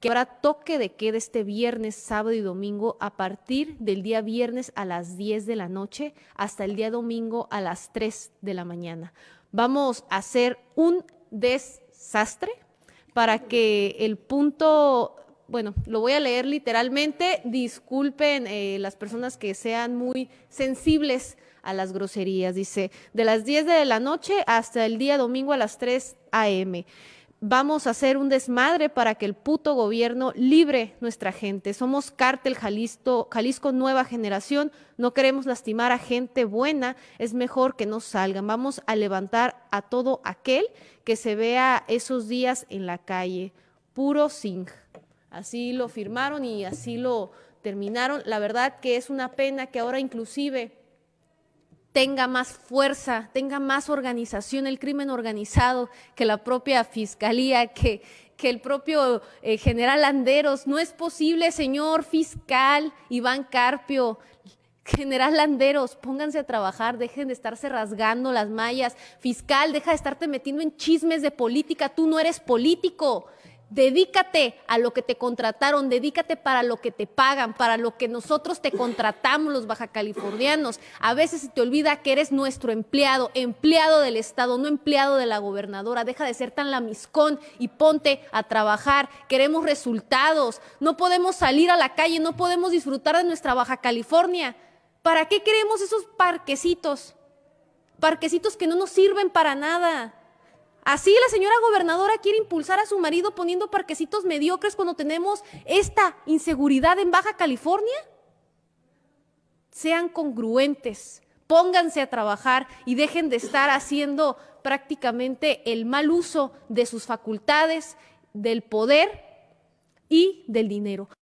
que habrá toque de queda este viernes, sábado y domingo a partir del día viernes a las 10 de la noche hasta el día domingo a las 3 de la mañana. Vamos a hacer un desastre para que el punto, bueno, lo voy a leer literalmente, disculpen eh, las personas que sean muy sensibles a las groserías, dice, de las 10 de la noche hasta el día domingo a las 3 a.m vamos a hacer un desmadre para que el puto gobierno libre nuestra gente. Somos cártel Jalisco, Jalisco nueva generación, no queremos lastimar a gente buena, es mejor que no salgan. Vamos a levantar a todo aquel que se vea esos días en la calle. Puro zinc. Así lo firmaron y así lo terminaron. La verdad que es una pena que ahora inclusive tenga más fuerza, tenga más organización el crimen organizado que la propia fiscalía, que, que el propio eh, general Landeros. No es posible, señor fiscal Iván Carpio, General Landeros, pónganse a trabajar, dejen de estarse rasgando las mallas. Fiscal, deja de estarte metiendo en chismes de política, tú no eres político. Dedícate a lo que te contrataron, dedícate para lo que te pagan, para lo que nosotros te contratamos los baja A veces se te olvida que eres nuestro empleado, empleado del Estado, no empleado de la gobernadora. Deja de ser tan lamiscón y ponte a trabajar. Queremos resultados. No podemos salir a la calle, no podemos disfrutar de nuestra Baja California. ¿Para qué queremos esos parquecitos? Parquecitos que no nos sirven para nada. Así la señora gobernadora quiere impulsar a su marido poniendo parquecitos mediocres cuando tenemos esta inseguridad en Baja California. Sean congruentes, pónganse a trabajar y dejen de estar haciendo prácticamente el mal uso de sus facultades, del poder y del dinero.